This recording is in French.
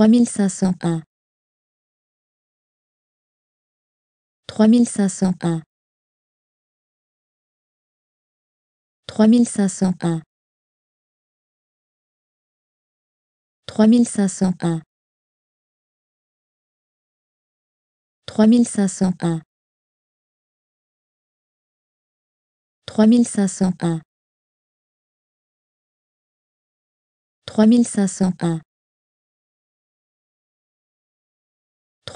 3501 3501 3501 3501 3501 3501 3501